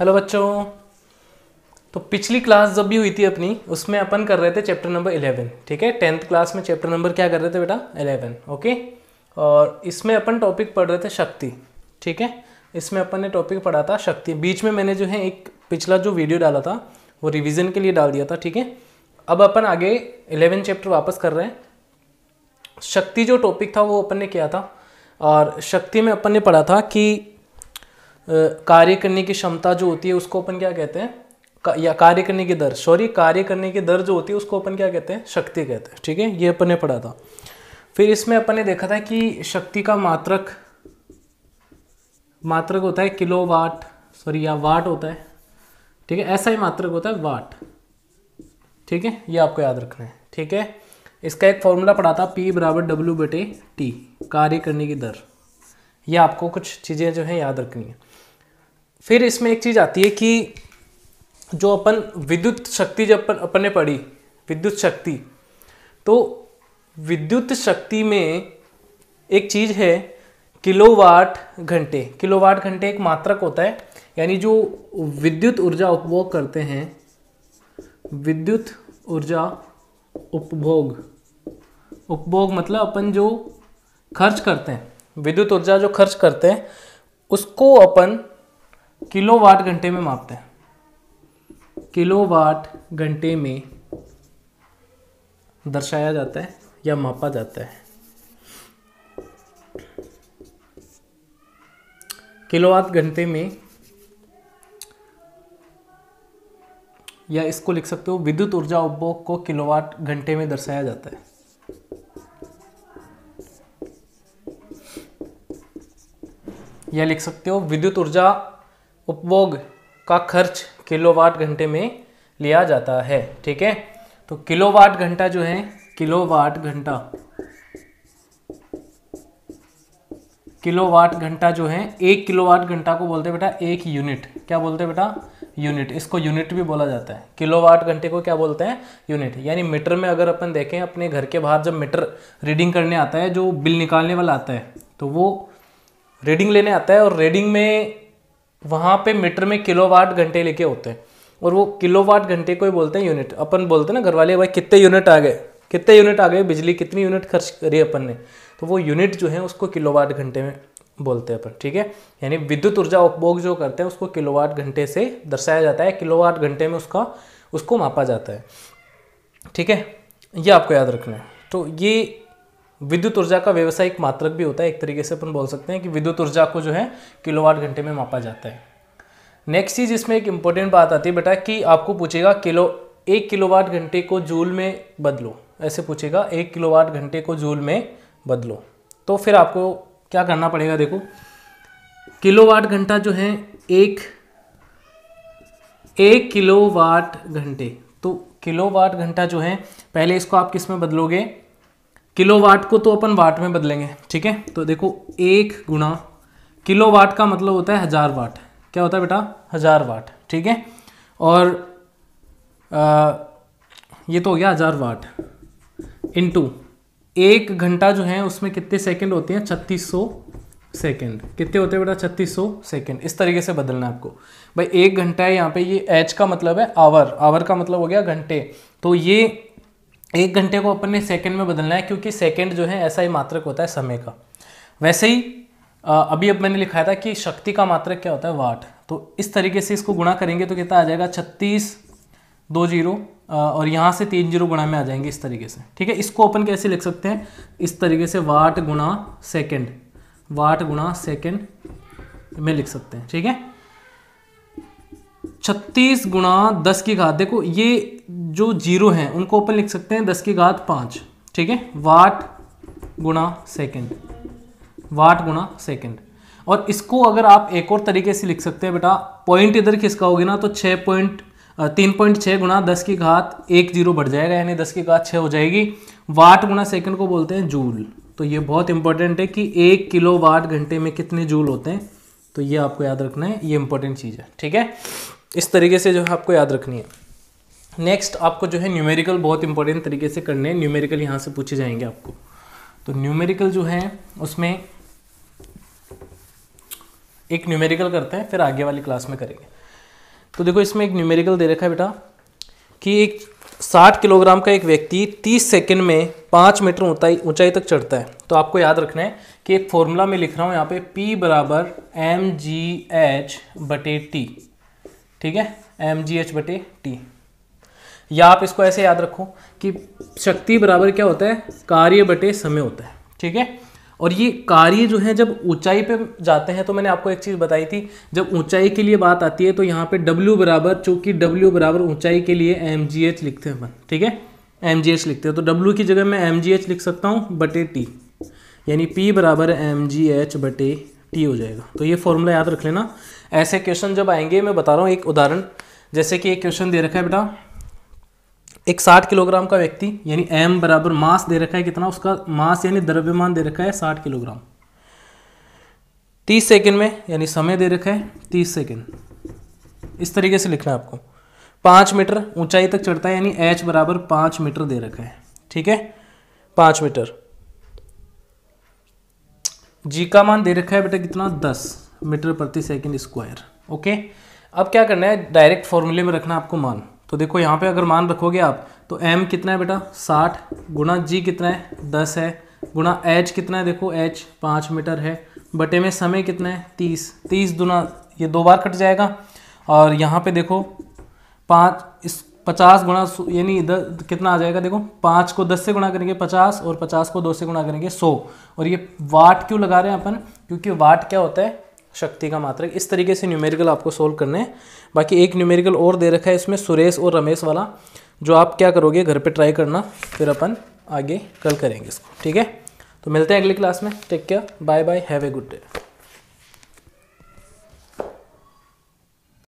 hello बच्चों तो पिछली क्लास जब भी हुई थी अपनी उसमें अपन कर रहे थे चैप्टर नंबर इलेवन ठीक है टेंथ क्लास में चैप्टर नंबर क्या कर रहे थे बेटा इलेवन ओके और इसमें अपन टॉपिक पढ़ रहे थे शक्ति ठीक है इसमें अपन ने टॉपिक पढ़ा था शक्ति बीच में मैंने जो है एक पिछला जो वीडियो डाला था वो रिविज़न के लिए डाल दिया था ठीक है अब अपन आगे इलेवन चैप्टर वापस कर रहे हैं शक्ति जो टॉपिक था वो अपन ने किया था और शक्ति में अपन ने पढ़ा था कि कार्य करने की क्षमता जो होती है उसको अपन क्या कहते हैं का, या कार्य करने की दर सॉरी कार्य करने की दर जो होती है उसको अपन क्या कहते हैं शक्ति कहते हैं ठीक है ये अपन ने पढ़ा था फिर इसमें अपन ने देखा था कि शक्ति का मात्रक मात्रक होता है किलो वाट सॉरी या वाट होता है ठीक है ऐसा ही मात्रक होता है वाट ठीक है ये आपको याद रखना है ठीक है इसका एक फॉर्मूला पढ़ा था पी बराबर डब्ल्यू बटे टी कार्य करने की दर यह आपको कुछ चीज़ें जो है याद रखनी है फिर इसमें एक चीज़ आती है कि जो अपन विद्युत शक्ति जब अपन अपन ने पढ़ी विद्युत शक्ति तो विद्युत शक्ति में एक चीज़ है किलोवाट घंटे किलोवाट घंटे एक मात्रक होता है यानी जो विद्युत ऊर्जा उपभोग करते हैं विद्युत ऊर्जा उपभोग उपभोग मतलब अपन जो खर्च करते हैं विद्युत ऊर्जा जो खर्च करते हैं उसको अपन किलोवाट घंटे में मापते हैं किलोवाट घंटे में दर्शाया जाता है या मापा जाता है किलोवाट घंटे में या इसको लिख सकते हो विद्युत ऊर्जा उपभोग को किलोवाट घंटे में दर्शाया जाता है या लिख सकते हो विद्युत ऊर्जा उपभोग का खर्च किलोवाट घंटे में लिया जाता है ठीक है तो किलोवाट घंटा जो है किलोवाट घंटा किलोवाट घंटा जो है एक किलोवाट घंटा को बोलते हैं बेटा एक यूनिट क्या बोलते हैं बेटा यूनिट इसको यूनिट भी बोला जाता है किलोवाट घंटे को क्या बोलते हैं यूनिट यानी मीटर में अगर अपन देखें अपने घर के बाहर जब मीटर रीडिंग करने आता है जो बिल निकालने वाला आता है तो वो रीडिंग लेने आता है और रीडिंग में वहाँ पे मीटर में किलोवाट घंटे लिखे होते हैं और वो किलोवाट घंटे को ही बोलते हैं यूनिट अपन बोलते हैं ना घर वाले भाई कितने यूनिट आ गए कितने यूनिट आ गए बिजली कितनी यूनिट खर्च करी अपन ने तो वो यूनिट जो है उसको किलोवाट घंटे में बोलते हैं अपन ठीक है यानी विद्युत ऊर्जा उपभोग जो करते हैं उसको किलोवाट घंटे से दर्शाया जाता है किलोवाट घंटे में उसका उसको मापा जाता है ठीक है ये आपको याद रखना है तो ये विद्युत ऊर्जा का व्यवसायिक मात्रक भी होता है एक तरीके से अपन बोल सकते हैं कि विद्युत ऊर्जा को जो है किलोवाट घंटे में मापा जाता है नेक्स्ट चीज़ इसमें एक इंपॉर्टेंट बात आती है बेटा कि आपको पूछेगा किलो एक किलोवाट घंटे को जूल में बदलो ऐसे पूछेगा एक किलोवाट घंटे को जूल में बदलो तो फिर आपको क्या करना पड़ेगा देखो किलोवाट घंटा जो है एक एक किलोवाट घंटे तो किलोवाट घंटा जो है पहले इसको आप किस में बदलोगे किलोवाट को तो अपन वाट में बदलेंगे ठीक है तो देखो एक गुणा किलो वाट का मतलब होता है हज़ार वाट क्या होता है बेटा हज़ार वाट ठीक है और आ, ये तो हो गया हज़ार वाट इनटू एक घंटा जो है उसमें कितने सेकंड होते हैं छत्तीस सौ सेकेंड कितने होते हैं बेटा छत्तीस सौ सेकेंड इस तरीके से बदलना है आपको भाई एक घंटा है यहाँ पे ये एच का मतलब है आवर आवर का मतलब हो गया घंटे तो ये एक घंटे को अपन ने सेकेंड में बदलना है क्योंकि सेकेंड जो है ऐसा ही मात्रक होता है समय का वैसे ही अभी अब मैंने लिखाया था कि शक्ति का मात्रक क्या होता है वाट तो इस तरीके से इसको गुणा करेंगे तो कितना आ जाएगा छत्तीस दो जीरो और यहाँ से तीन जीरो गुणा में आ जाएंगे इस तरीके से ठीक है इसको अपन कैसे लिख सकते हैं इस तरीके से वाट गुणा सेकेंड वाट गुणा सेकेंड में लिख सकते हैं ठीक है छत्तीस गुणा दस की घात देखो ये जो जीरो हैं उनको ऊपर लिख सकते हैं दस की घात पाँच ठीक है वाट गुणा सेकेंड वाट गुणा सेकेंड और इसको अगर आप एक और तरीके से लिख सकते हैं बेटा पॉइंट इधर खिसकाओगे ना तो छः पॉइंट तीन पॉइंट छः गुणा दस की घात एक जीरो बढ़ जाएगा यानी दस की घात छः हो जाएगी वाट गुणा सेकेंड को बोलते हैं जूल तो ये बहुत इंपॉर्टेंट है कि एक किलो वाट घंटे में कितने जूल होते हैं तो ये आपको याद रखना है ये इंपॉर्टेंट चीज़ है ठीक है इस तरीके से जो है आपको याद रखनी है नेक्स्ट आपको जो है न्यूमेरिकल बहुत इंपॉर्टेंट तरीके से करने हैं न्यूमेरिकल यहाँ से पूछे जाएंगे आपको तो न्यूमेरिकल जो है उसमें एक न्यूमेरिकल करते हैं फिर आगे वाली क्लास में करेंगे तो देखो इसमें एक न्यूमेरिकल दे रखा है बेटा कि एक 60 किलोग्राम का एक व्यक्ति 30 सेकंड में 5 मीटर ऊंचाई ऊंचाई तक चढ़ता है तो आपको याद रखना है कि एक फॉर्मूला में लिख रहा हूँ यहाँ पे P बराबर एम जी एच बटे टी ठीक है एम जी एच बटे टी या आप इसको ऐसे याद रखो कि शक्ति बराबर क्या होता है कार्य बटे समय होता है ठीक है और ये कार्य जो है जब ऊंचाई पे जाते हैं तो मैंने आपको एक चीज़ बताई थी जब ऊंचाई के लिए बात आती है तो यहाँ पे W बराबर चूँकि W बराबर ऊंचाई के लिए एम जी एच लिखते हैं अपन ठीक है एम जी एच लिखते हैं तो W की जगह मैं एम जी एच लिख सकता हूँ बटे टी यानी P बराबर एम जी एच बटे टी हो जाएगा तो ये फॉर्मूला याद रख लेना ऐसे क्वेश्चन जब आएंगे मैं बता रहा हूँ एक उदाहरण जैसे कि एक क्वेश्चन दे रखा है बेटा एक साठ किलोग्राम का व्यक्ति यानी एम बराबर मास दे रखा है कितना उसका मास यानी द्रव्यमान दे रखा है साठ किलोग्राम तीस सेकंड में यानी समय दे रखा है तीस सेकंड इस तरीके से लिखना है आपको पाँच मीटर ऊंचाई तक चढ़ता है यानी एच बराबर पाँच मीटर दे रखा है ठीक है पाँच मीटर जी का मान दे रखा है बेटा कितना दस मीटर प्रति सेकंड स्क्वायर ओके अब क्या करना है डायरेक्ट फॉर्मूले में रखना आपको मान तो देखो यहाँ पे अगर मान रखोगे आप तो एम कितना है बेटा साठ गुना जी कितना है दस है गुना एच कितना है देखो एच पाँच मीटर है बटे में समय कितना है तीस तीस दुना ये दो बार कट जाएगा और यहाँ पे देखो पाँच इस पचास गुणा यानी कितना आ जाएगा देखो पाँच को दस से गुणा करेंगे पचास और पचास को दो से गुणा करेंगे सौ और ये वाट क्यों लगा रहे हैं अपन क्योंकि वाट क्या होता है शक्ति का मात्रक इस तरीके से न्यूमेरिकल आपको सोल्व करने हैं बाकी एक न्यूमेरिकल और दे रखा है इसमें सुरेश और रमेश वाला जो आप क्या करोगे घर पर ट्राई करना फिर अपन आगे कल करेंगे इसको ठीक है तो मिलते हैं अगली क्लास में take care bye bye have a good day